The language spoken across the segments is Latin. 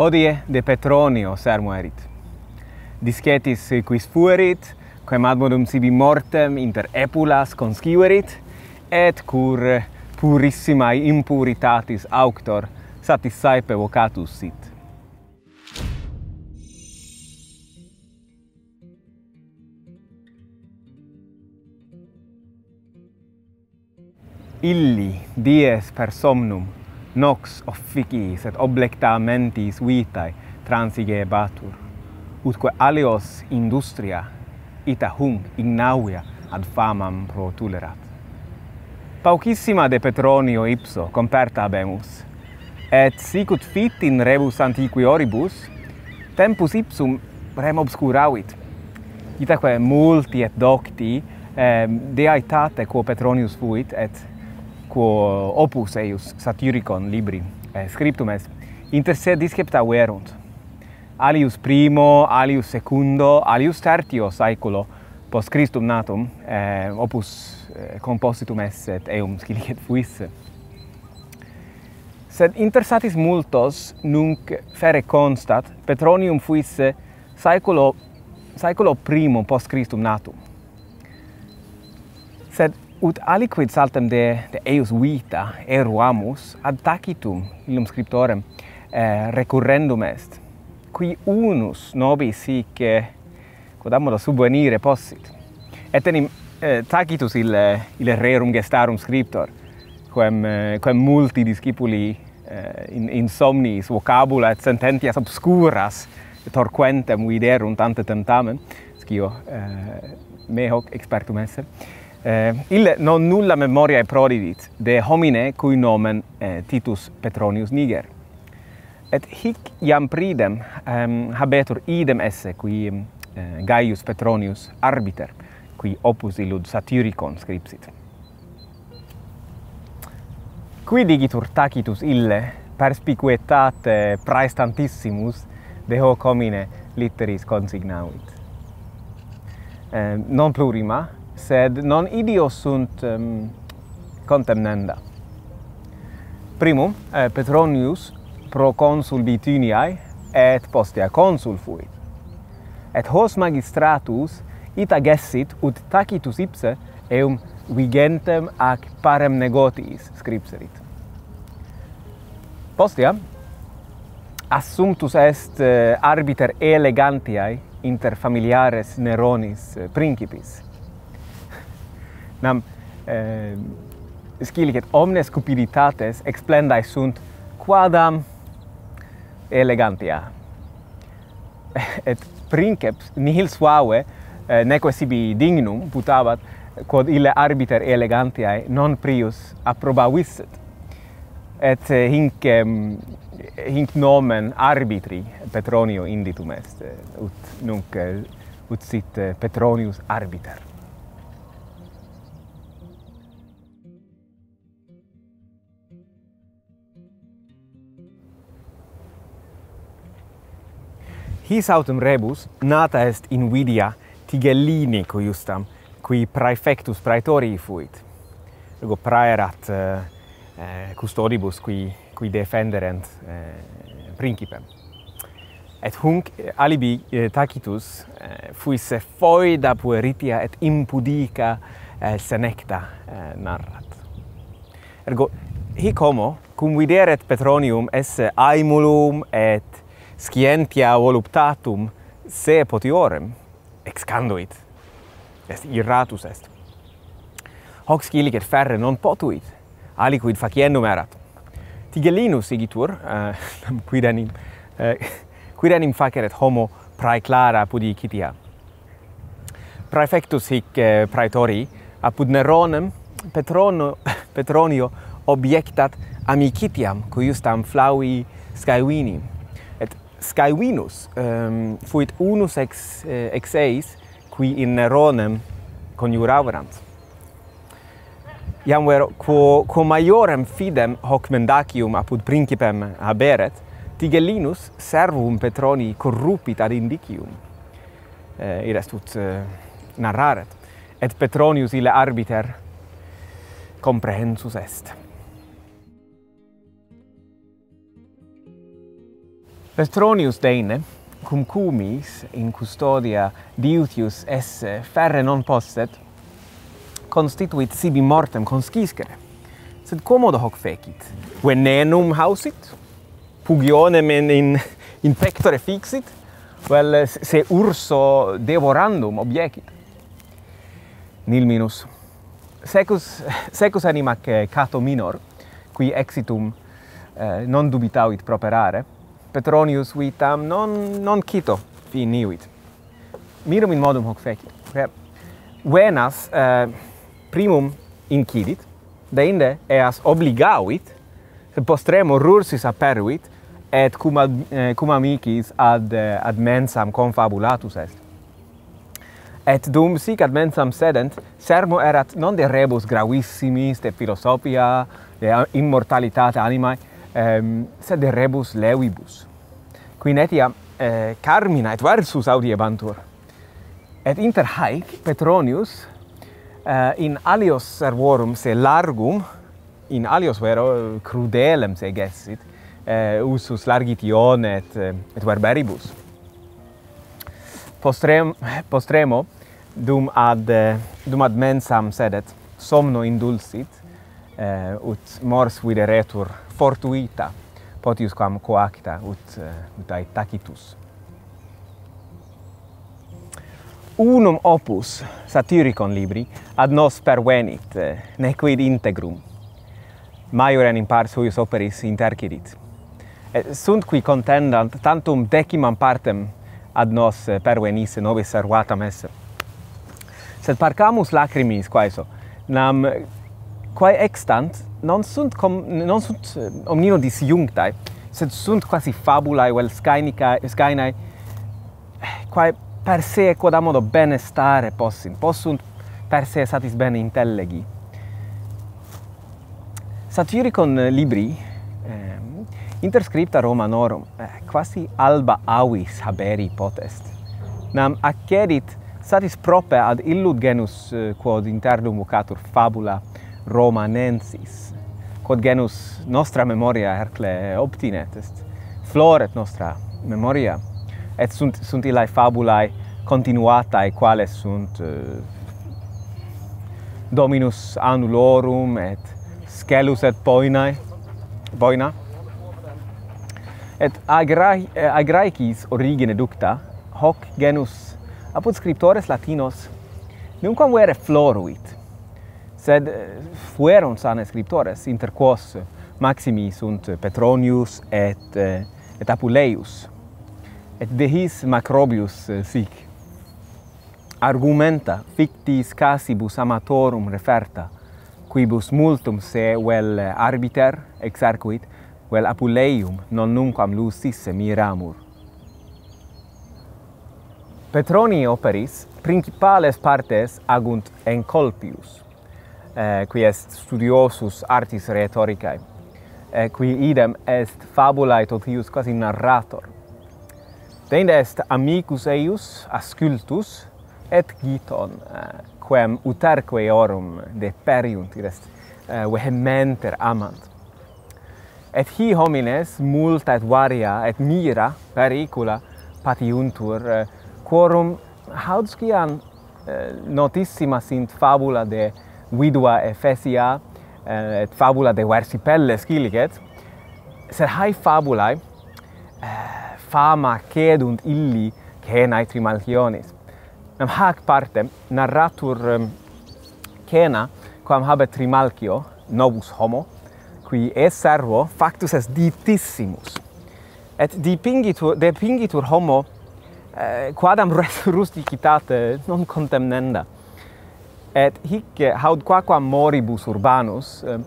Hodie de Petronio sermo erit. Discetis quis fuerit, quem ad modum sibi mortem inter epulas conscuerit, et cur purissimae impuritatis auctor satis saepe vocatus sit. Illi dies per somnum nox officii sed oblectamentis vitae transigebatur utque alios industria ita hung ignavia ad famam pro tulerat paucissima de petronio ipso comperta habemus et sic ut fit in rebus antiquioribus tempus ipsum rem obscuravit itaque multi et docti eh, de aetate quo petronius fuit et quo opus eius satyricon libri eh, scriptum est, inter se discepta verunt. Alius primo, alius secundo, alius tertio saeculo post Christum natum, eh, opus eh, compositum est, et eum scilicet fuisse. Sed inter satis multos nunc fere constat, Petronium fuisse saeculo, saeculo primum post Christum natum. Sed ut aliquid saltem de, de eius vita eruamus ad tacitum illum scriptorem eh, recurrendum est qui unus nobis sic eh, quodamod subvenire possit et enim eh, tacitus il eh, il rerum gestarum scriptor quem eh, quem multi discipuli eh, in insomnis vocabula et sententias obscuras torquentem viderunt ante tentamen scio eh, me hoc expertum esse Eh, ille non nulla memoriae prodidit de homine cui nomen eh, Titus Petronius Niger. Et hic iam pridem ehm, habetur idem esse qui eh, Gaius Petronius arbiter, qui opus illud satyricon scripsit. Qui digitur Tacitus ille perspicuetate praestantissimus de hoc homine litteris consignavit. Eh, non plurima, sed non idio sunt um, contemnenda. Primum, eh, Petronius pro consul Bitiniae et postea consul fuit. Et hos magistratus ita gessit ut tacitus ipse eum vigentem ac parem negotiis scripserit. Postea, assumptus est eh, arbiter elegantiae inter familiares Neronis eh, principis, nam eh, scilicet omnes cupiditates explendae sunt quadam elegantia. Et princeps nihil suave eh, neque sibi dignum putabat quod ille arbiter elegantiae non prius approbavisset. Et eh, hinc, eh, hinc nomen arbitri Petronio inditum est, eh, ut nunc eh, ut sit eh, Petronius arbiter. His autem rebus nata est invidia Tigellini cu iustam qui praefectus praetorii fuit. Ego praerat eh, eh, custodibus qui qui defenderent eh, principem. Et hunc eh, alibi eh, Tacitus eh, fuisse foida pueritia et impudica eh, senecta eh, narrat. Ergo hic homo cum videret Petronium esse aemulum et scientia voluptatum se potiorem excanduit est irratus est hoc scilicet ferre non potuit aliquid faciendum erat tigellinus igitur uh, eh, quid enim uh, quid enim faceret homo prae clara pudicitia praefectus hic uh, praetori apud neronem petronio petronio objectat amicitiam cuiustam flavi scaevinim Skywinus ehm um, fuit unus ex eh, ex eis qui in Neronem coniuravarant. Iam vero quo quo maiorem fidem hoc mendacium apud principem haberet, Tigellinus servum Petroni corrupit ad indicium. Eh, Ires tut eh, narraret. Et Petronius ille arbiter comprehensus est. Petronius deine cum cumis in custodia diutius esse ferre non posset constituit sibi mortem consciscere sed commodo hoc fecit venenum hausit pugionem in, in in pectore fixit vel se urso devorandum obiecit? nil minus secus secus animae eh, cato minor qui exitum eh, non dubitavit properare Petronius vitam non non quito finiuit. Mirum in modum hoc fecit. Rep. eh, primum incidit, deinde eas obligavit postremo rursis aperuit et cum ad, eh, cum amicis ad eh, ad mensam confabulatus est. Et dum sic ad mensam sedent, sermo erat non de rebus gravissimis de philosophia, de immortalitate animae, ehm, sed de rebus levibus quin netia eh, carmina et versus audie bantur et inter haec petronius eh, in alios servorum se largum in alios vero crudelem se gessit eh, usus largitione et et barbaribus postrem postremo dum ad dum ad mensam sedet somno indulsit eh, ut mors videretur fortuita potius quam coacta ut eh, ut ai tacitus unum opus satiricon libri ad nos pervenit eh, nequid integrum maior in pars suius operis intercidit et eh, sunt qui contendant tantum decimam partem ad nos pervenisse nobis servatam esse sed parcamus lacrimis quaeso nam quae extant non sunt com, non sunt eh, omnino disjunctae sed sunt quasi fabulae vel scainica scainae quae per se quod a modo bene stare possim possunt per se satis bene intellegi satiri con eh, libri eh, interscripta roma Norum eh, quasi alba avis haberi potest nam accedit satis propria ad illud genus eh, quod internum vocatur fabula romanensis quod genus nostra memoria hercle obtinet est floret nostra memoria et sunt sunt illae fabulae continuata et sunt uh, dominus annulorum et scelus et poinae poina, et agrai eh, agraecis origine ducta hoc genus apud scriptores latinos nunquam vere floruit sed eh, fuerunt sanae scriptores inter quos maximi sunt Petronius et eh, et Apuleius et de his Macrobius eh, sic argumenta fictis casibus amatorum referta quibus multum se vel arbiter exercuit vel Apuleium non nunquam lucis miramur Petroni operis principales partes agunt en Colpius eh, qui est studiosus artis rhetoricae et eh, qui idem est fabulae totius quasi narrator deinde est amicus eius ascultus et giton eh, quem uterque orum deperiunt id est eh, vehementer amant et hi homines multa et varia et mira pericula patiuntur eh, quorum haud eh, notissima sint fabula de vidua Ephesia eh, et fabula de versi pelle scilicet sed hai fabulae eh, fama cedunt illi cenae Trimalcionis. nam hac partem narratur eh, cena quam habet trimalcio novus homo qui est servo factus est ditissimus et depingitur depingitur homo eh, quadam rusticitate non contemnenda et hic haud quaquam moribus urbanus eh,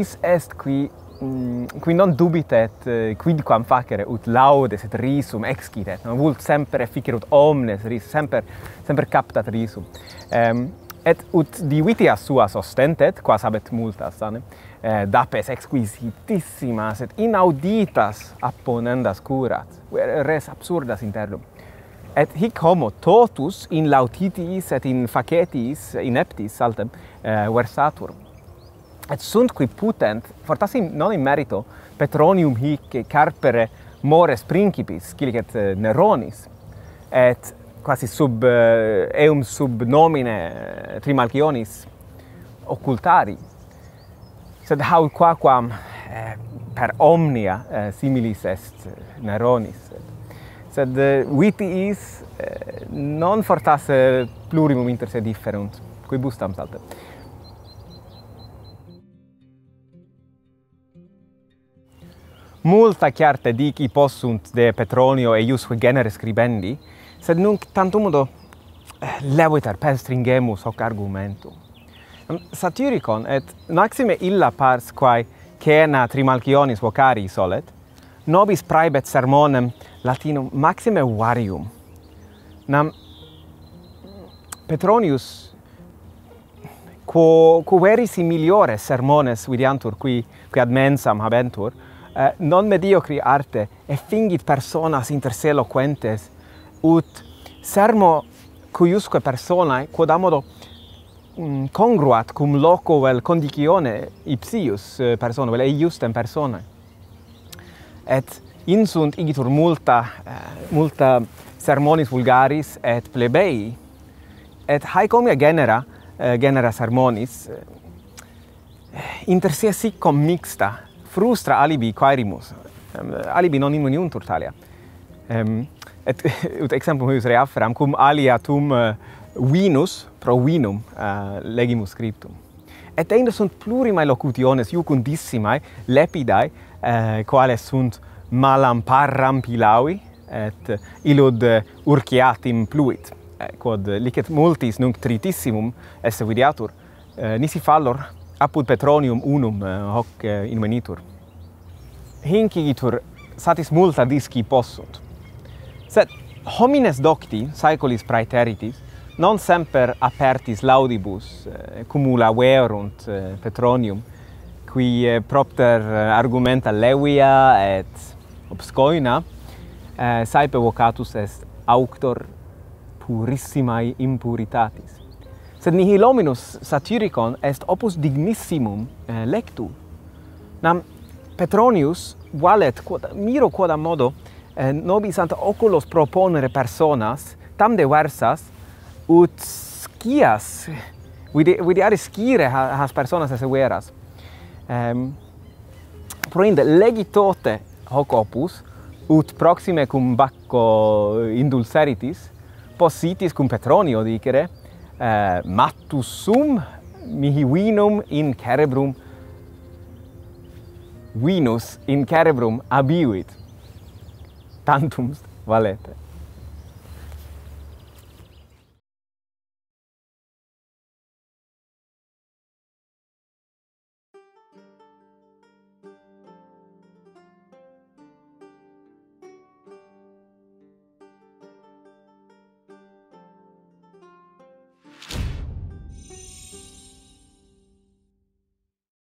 is est qui mm, qui non dubitet eh, quid quam facere ut laudes et risum excitet non vult semper ut omnes ris semper semper captat risum ehm, et ut divitia sua sostentet quas habet multas sane eh, dapes exquisitissimas et inauditas apponendas curat res absurdas interlum et hic homo totus in lautitiis et in facetiis ineptis saltem eh, versatur. Et sunt qui putent, fortasse non in merito, Petronium hic carpere mores principis, cilicet eh, Neronis, et quasi sub eh, eum sub nomine eh, Trimalcionis occultari. Sed hau quaquam eh, per omnia eh, similis est eh, Neronis. Et sed vitiis eh, is eh, non fortasse plurimum inter se differunt qui bustam salte multa certe dici possunt de Petronio et iusque genere scribendi, sed nunc tantum modo eh, leviter per stringemus hoc argumentum. Ehm, satyricon et maxime illa pars quae cena trimalcionis vocari solet, nobis praebet sermonem latinum maxime varium. Nam Petronius quo queris in migliore sermones videantur qui qui ad mensam habentur eh, non mediocri arte et fingit personas inter se loquentes ut sermo cuiusque personae quod amodo mm, congruat cum loco vel condicione ipsius eh, personae vel eius tem personae et in sunt igitur multa eh, multa sermonis vulgaris et plebei et haec omnia genera eh, genera sermonis eh, inter se sic cum mixta frustra alibi quaerimus alibi non in unum tortalia ehm, et ut exemplum hujus rea afferam, cum alia tum uh, vinus pro vinum uh, legimus scriptum. Et eindo sunt plurimae locutiones, iucundissimae, lepidae, uh, quale sunt malam parram pilavi et illud urciatim pluit eh, quod licet multis nunc tritissimum esse videatur eh, nisi fallor apud petronium unum eh, hoc eh, invenitur hinc igitur satis multa disci possunt sed homines docti saeculis praeteritis non semper apertis laudibus eh, cumula verunt eh, petronium qui eh, propter eh, argumenta levia et obscoina eh, saepe vocatus est auctor purissimae impuritatis sed nihil hominus satyricon est opus dignissimum eh, lectu nam petronius valet quod miro quod modo eh, nobis ant oculos proponere personas tam de versas ut scias vidi vidi scire has personas as veras ehm um, proinde legitote hoc opus ut proxime cum bacco indulceritis possitis cum petronio dicere eh, matus sum mihi vinum in cerebrum vinus in cerebrum abiuit tantum valete